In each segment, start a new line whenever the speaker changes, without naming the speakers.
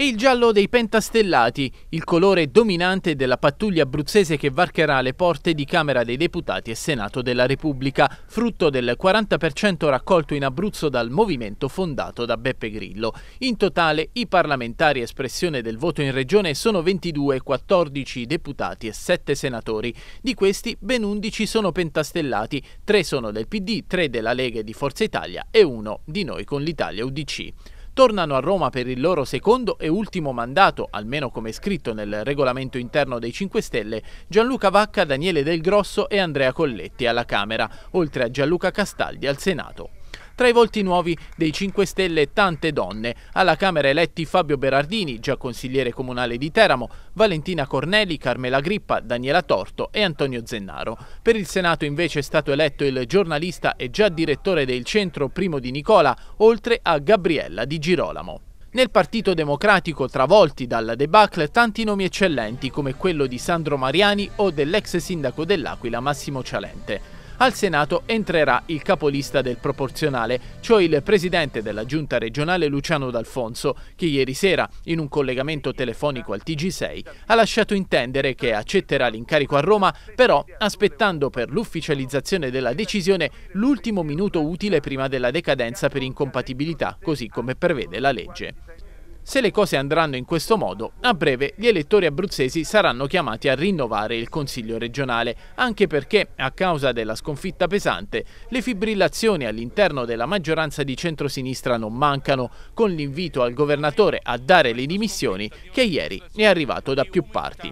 e il giallo dei pentastellati, il colore dominante della pattuglia abruzzese che varcherà le porte di Camera dei Deputati e Senato della Repubblica, frutto del 40% raccolto in Abruzzo dal movimento fondato da Beppe Grillo. In totale i parlamentari espressione del voto in regione sono 22, 14 deputati e 7 senatori. Di questi ben 11 sono pentastellati, 3 sono del PD, 3 della Lega e di Forza Italia e 1 di noi con l'Italia UDC tornano a Roma per il loro secondo e ultimo mandato, almeno come scritto nel regolamento interno dei 5 Stelle, Gianluca Vacca, Daniele Del Grosso e Andrea Colletti alla Camera, oltre a Gianluca Castaldi al Senato. Tra i volti nuovi dei 5 Stelle tante donne. Alla Camera eletti Fabio Berardini, già consigliere comunale di Teramo, Valentina Corneli, Carmela Grippa, Daniela Torto e Antonio Zennaro. Per il Senato invece è stato eletto il giornalista e già direttore del centro Primo di Nicola, oltre a Gabriella Di Girolamo. Nel Partito Democratico, travolti dalla debacle, tanti nomi eccellenti come quello di Sandro Mariani o dell'ex sindaco dell'Aquila Massimo Cialente al Senato entrerà il capolista del proporzionale, cioè il presidente della giunta regionale Luciano D'Alfonso, che ieri sera, in un collegamento telefonico al TG6, ha lasciato intendere che accetterà l'incarico a Roma, però aspettando per l'ufficializzazione della decisione l'ultimo minuto utile prima della decadenza per incompatibilità, così come prevede la legge. Se le cose andranno in questo modo, a breve gli elettori abruzzesi saranno chiamati a rinnovare il Consiglio regionale, anche perché, a causa della sconfitta pesante, le fibrillazioni all'interno della maggioranza di centrosinistra non mancano, con l'invito al governatore a dare le dimissioni che ieri è arrivato da più parti.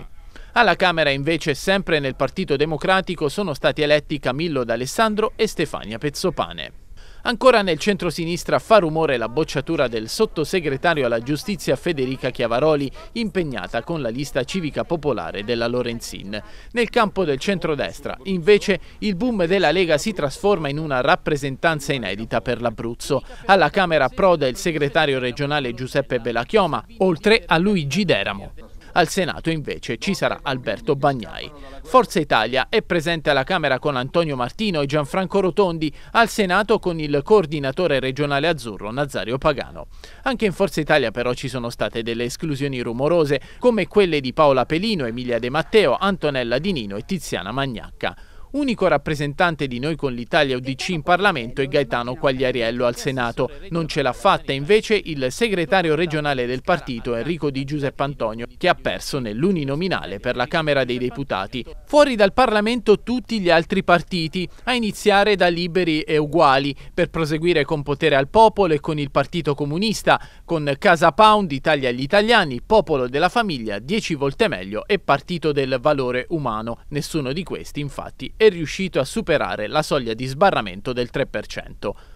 Alla Camera invece, sempre nel Partito Democratico, sono stati eletti Camillo D'Alessandro e Stefania Pezzopane. Ancora nel centro-sinistra fa rumore la bocciatura del sottosegretario alla giustizia Federica Chiavaroli, impegnata con la lista civica popolare della Lorenzin. Nel campo del centro-destra, invece, il boom della Lega si trasforma in una rappresentanza inedita per l'Abruzzo. Alla Camera proda il segretario regionale Giuseppe Belachioma, oltre a Luigi Deramo. Al Senato invece ci sarà Alberto Bagnai. Forza Italia è presente alla Camera con Antonio Martino e Gianfranco Rotondi, al Senato con il coordinatore regionale azzurro Nazario Pagano. Anche in Forza Italia però ci sono state delle esclusioni rumorose come quelle di Paola Pelino, Emilia De Matteo, Antonella Di Nino e Tiziana Magnacca. Unico rappresentante di noi con l'Italia UDC in Parlamento è Gaetano Quagliariello al Senato. Non ce l'ha fatta invece il segretario regionale del partito Enrico Di Giuseppe Antonio che ha perso nell'uninominale per la Camera dei Deputati. Fuori dal Parlamento tutti gli altri partiti, a iniziare da Liberi e Uguali, per proseguire con Potere al Popolo e con il Partito Comunista, con Casa Pound, Italia agli Italiani, Popolo della Famiglia, 10 volte meglio e Partito del Valore Umano. Nessuno di questi infatti è è riuscito a superare la soglia di sbarramento del 3%.